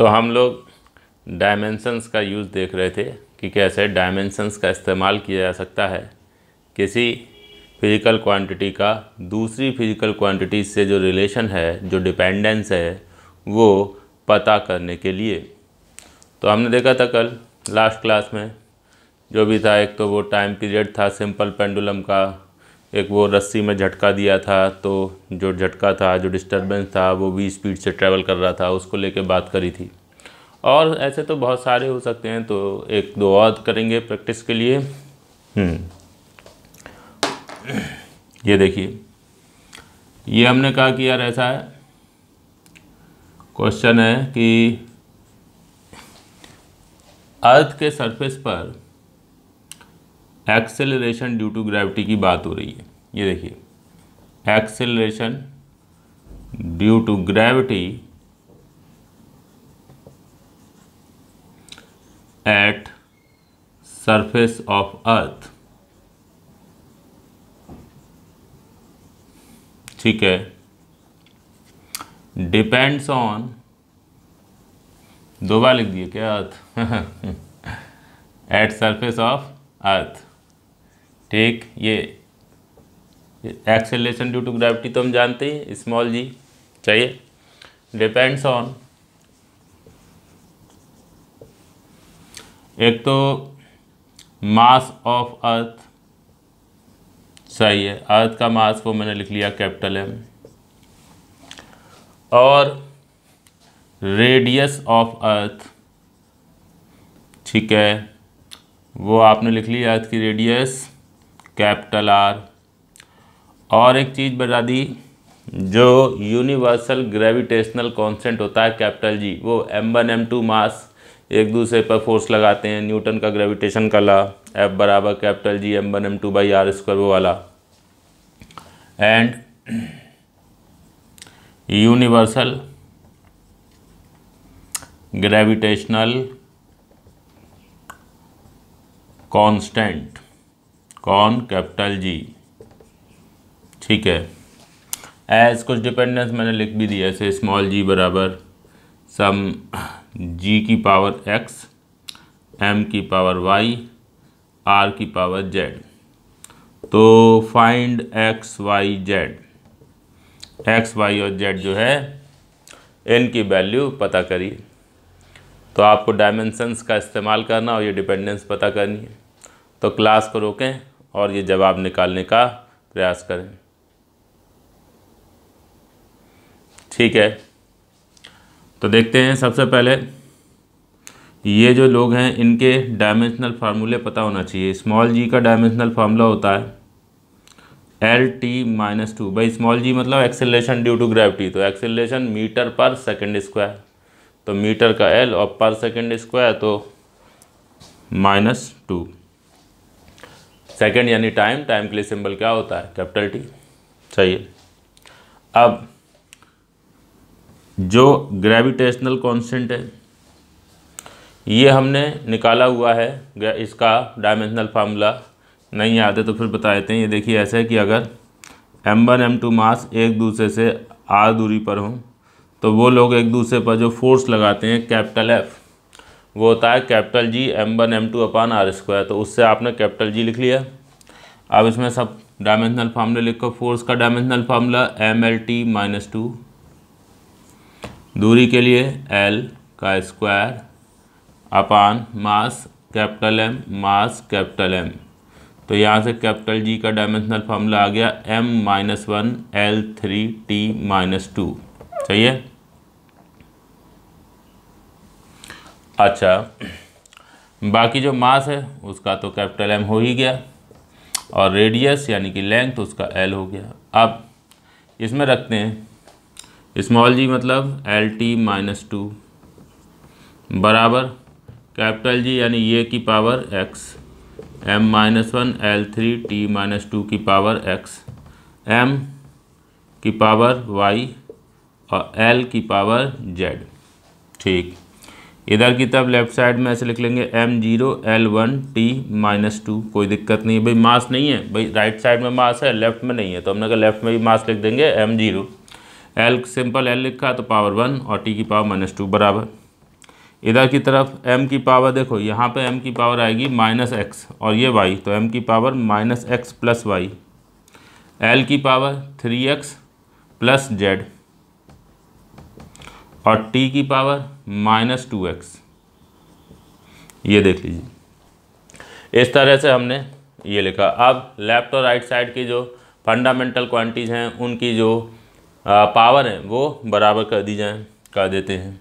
तो हम लोग डायमेंशंस का यूज़ देख रहे थे कि कैसे डायमेंशंस का इस्तेमाल किया जा सकता है किसी फिज़िकल क्वांटिटी का दूसरी फिज़िकल क्वांटिटी से जो रिलेशन है जो डिपेंडेंस है वो पता करने के लिए तो हमने देखा था कल लास्ट क्लास में जो भी था एक तो वो टाइम पीरियड था सिंपल पेंडुलम का एक वो रस्सी में झटका दिया था तो जो झटका था जो डिस्टरबेंस था वो भी स्पीड से ट्रैवल कर रहा था उसको लेके बात करी थी और ऐसे तो बहुत सारे हो सकते हैं तो एक दो और करेंगे प्रैक्टिस के लिए हम्म। ये देखिए ये हमने कहा कि यार ऐसा है क्वेश्चन है कि अर्थ के सरफेस पर एक्सेलरेशन ड्यू टू ग्रेविटी की बात हो रही है ये देखिए acceleration due to gravity at surface of earth ठीक है डिपेंड्स ऑन दो बार लिख दिए क्या earth at surface of earth ठीक ये एक्सेलेशन ड्यू टू ग्रेविटी तो हम जानते हैं स्मॉल जी चाहिए डिपेंड्स ऑन एक तो मास ऑफ अर्थ सही है अर्थ का मास वो मैंने लिख लिया कैपिटल एम और रेडियस ऑफ अर्थ ठीक है वो आपने लिख लिया अर्थ की रेडियस कैपिटल आर और एक चीज़ बता दी जो यूनिवर्सल ग्रेविटेशनल कॉन्सेंट होता है कैपिटल जी वो M one M two mass एक दूसरे पर फोर्स लगाते हैं न्यूटन का ग्रेविटेशन का ला एफ बराबर capital G M one M two by R square वो वाला एंड यूनिवर्सल ग्रेविटेशनल कांस्टेंट कौन कैपिटल जी ठीक है एज कुछ डिपेंडेंस मैंने लिख भी दिया ऐसे स्मॉल जी बराबर सम जी की पावर एक्स एम की पावर वाई आर की पावर जेड तो find X Y Z X Y और जेड जो है इनकी वैल्यू पता करिए तो आपको डायमेंसन्स का इस्तेमाल करना और ये डिपेंडेंस पता करनी है तो क्लास को रोकें और ये जवाब निकालने का प्रयास करें ठीक है तो देखते हैं सबसे पहले ये जो लोग हैं इनके डायमेंशनल फार्मूले पता होना चाहिए स्मॉल जी का डायमेंशनल फार्मूला होता है L T minus two by small G मतलब एक्सेलेशन ड्यू टू ग्रेविटी तो एक्सेलेशन मीटर पर सेकंड स्क्वायर तो मीटर का एल और पर सेकंड स्क्वायर तो माइनस टू सेकंड यानी टाइम टाइम के लिए सिंबल क्या होता है कैपिटल टी सही है अब जो ग्रेविटेशनल कांस्टेंट है ये हमने निकाला हुआ है इसका डायमेंशनल फार्मूला नहीं याद है तो फिर बता देते हैं ये देखिए ऐसा है कि अगर M one M two mass एक दूसरे से आर दूरी पर हों तो वो लोग एक दूसरे पर जो फोर्स लगाते हैं कैपिटल एफ़ वो होता है capital G M one M two upon R square तो उससे आपने कैपिटल जी लिख लिया अब इसमें सब डायमेंशनल फार्मूला लिखो फोर्स का dimensional formula M L T minus two दूरी के लिए एल का square upon mass capital M mass capital M तो यहाँ से कैपिटल जी का डायमेंशनल फार्मूला आ गया M minus one L three T minus two सही है अच्छा बाकी जो मास है उसका तो कैपिटल एम हो ही गया और रेडियस यानी कि लेंथ तो उसका एल हो गया अब इसमें रखते हैं स्मॉल जी मतलब एल टी माइनस टू बराबर कैपिटल जी यानी ये की power X M minus one L three T minus two की पावर एक्स एम की पावर वाई और एल की पावर जेड ठीक इधर की तरफ लेफ्ट साइड में ऐसे लिख लेंगे M zero L one T minus two कोई दिक्कत नहीं है भाई मास नहीं है भाई राइट साइड में मास है लेफ्ट में नहीं है तो हमने कहा लेफ्ट में भी मास लिख देंगे M zero L simple L लिखा तो पावर वन और टी की पावर माइनस टू बराबर इधर की तरफ एम की पावर देखो यहाँ पर एम की पावर आएगी माइनस एक्स और ये वाई तो एम की power minus X plus Y L की power three X plus Z और t की पावर माइनस टू एक्स ये देख लीजिए इस तरह से हमने ये लिखा अब लेफ्ट और राइट साइड की जो फंडामेंटल क्वांटिटीज़ हैं उनकी जो आ, पावर है वो बराबर कर दी जाए कर देते हैं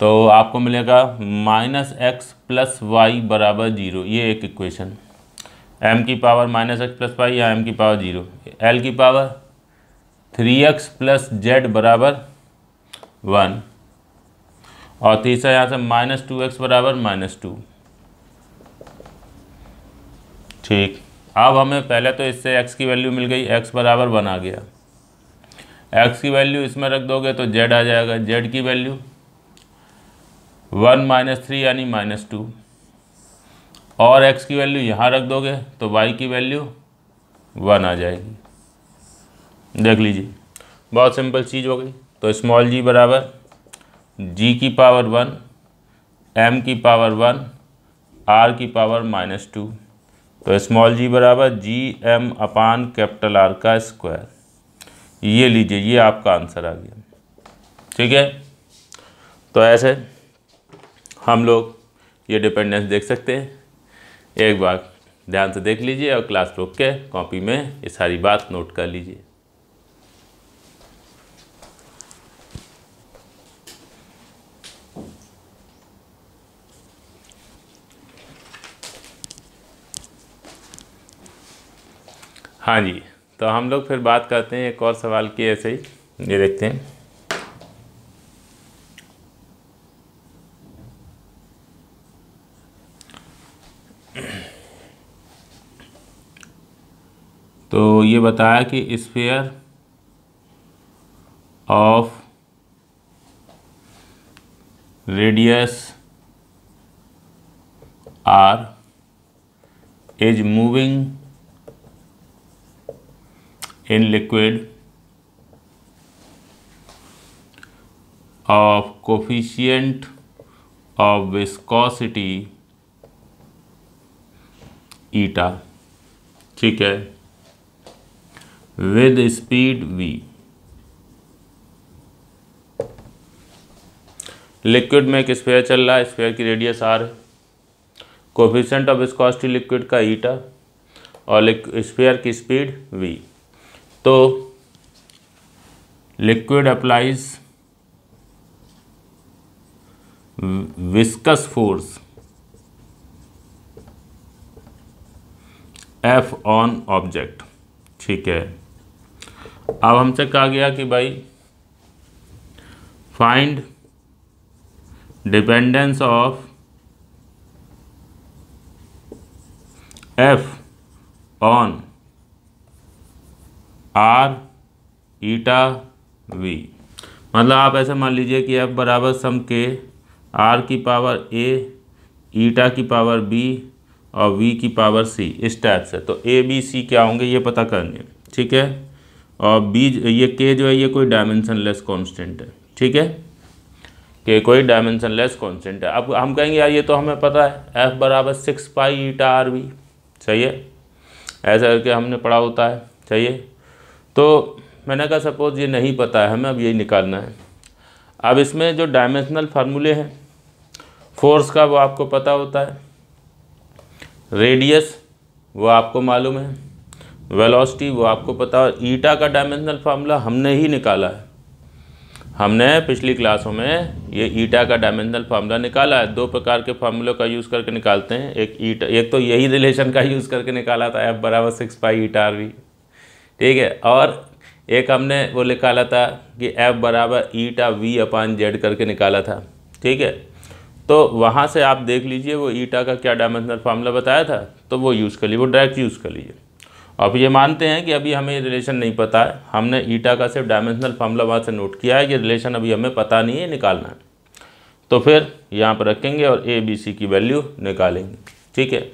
तो आपको मिलेगा माइनस एक्स प्लस वाई बराबर जीरो ये एक इक्वेशन एम की power minus X plus Y या एम की पावर जीरो एल की power three X plus Z बराबर वन और तीसरा यहाँ से माइनस टू एक्स बराबर माइनस टू ठीक अब हमें पहले तो इससे x की वैल्यू मिल गई x बराबर वन आ गया x की वैल्यू इसमें रख दोगे तो z आ जाएगा z की वैल्यू वन माइनस थ्री यानी माइनस टू और x की वैल्यू यहाँ रख दोगे तो y की वैल्यू वन आ जाएगी देख लीजिए बहुत सिंपल चीज़ हो गई तो स्मॉल जी बराबर जी की पावर वन एम की पावर वन आर की पावर माइनस टू तो स्मॉल जी बराबर जी एम अपान कैपिटल आर का स्क्वायर ये लीजिए ये आपका आंसर आ गया ठीक है तो ऐसे हम लोग ये डिपेंडेंस देख सकते हैं एक बार ध्यान से देख लीजिए और क्लास रोक के कॉपी में ये सारी बात नोट कर लीजिए हाँ जी तो हम लोग फिर बात करते हैं एक और सवाल की ऐसे ही ये देखते हैं तो ये बताया कि sphere of radius R is moving in liquid of coefficient of viscosity eta ठीक है विद स्पीड v लिक्विड में एक स्पेयर चल रहा है स्पेयर की रेडियस आर है कोफिशेंट ऑफ विस्कॉसिटी लिक्विड का ईटा और स्पेयर की स्पीड वी तो liquid applies viscous force F on object ठीक है अब हमसे कहा गया कि भाई find dependence of F on R eta V मतलब आप ऐसे मान लीजिए कि एफ बराबर सम के आर की पावर ए ईटा की पावर बी और वी की पावर सी इस टाइप से तो ए बी सी क्या होंगे ये पता करने ठीक है और बी ये के जो है ये कोई डायमेंशन लेस कॉन्स्टेंट है ठीक है के कोई डायमेंशन लेस कॉन्स्टेंट है अब हम कहेंगे यार ये तो हमें पता है एफ बराबर six pi eta R V चाहिए ऐसा करके हमने पढ़ा होता है चाहिए तो मैंने कहा सपोज़ ये नहीं पता है हमें अब यही निकालना है अब इसमें जो डायमेंशनल फार्मूले हैं फोर्स का वो आपको पता होता है रेडियस वो आपको मालूम है वेलोसिटी वो आपको पता है ईटा का डायमेंशनल फार्मूला हमने ही निकाला है हमने पिछली क्लासों में ये ईटा का डायमेंशनल फार्मूला निकाला है दो प्रकार के फार्मूलों का यूज़ करके निकालते हैं एक ईटा एक तो यही रिलेशन का यूज़ करके निकाला था एफ बराबर six pi eta R V ठीक है और एक हमने वो निकाला था कि एफ बराबर ईटा वी अपान जेड करके निकाला था ठीक है तो वहाँ से आप देख लीजिए वो ईटा का क्या डायमेंशनल फार्मूला बताया था तो वो यूज़ कर लीजिए वो डायरेक्ट यूज़ कर लीजिए आप ये मानते हैं कि अभी हमें रिलेशन नहीं पता है हमने ईटा का सिर्फ डायमेंशनल फार्मूला वहाँ से नोट किया है कि रिलेशन अभी हमें पता नहीं है निकालना है तो फिर यहाँ पर रखेंगे और ए बी सी की वैल्यू निकालेंगे ठीक है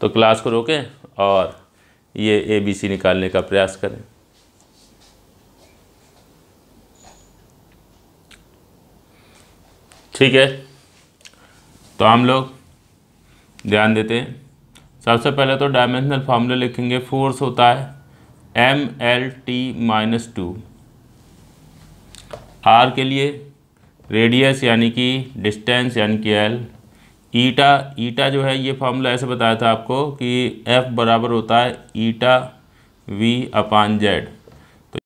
तो क्लास को रोकें और ये ए बी सी निकालने का प्रयास करें ठीक है तो हम लोग ध्यान देते हैं सबसे पहले तो डायमेंशनल फार्मूला लिखेंगे फोर्स होता है M L T minus two R के लिए रेडियस यानी कि डिस्टेंस यानी कि एल ईटा ईटा जो है ये फार्मूला ऐसे बताया था आपको कि एफ़ बराबर होता है ईटा वी अपान जेड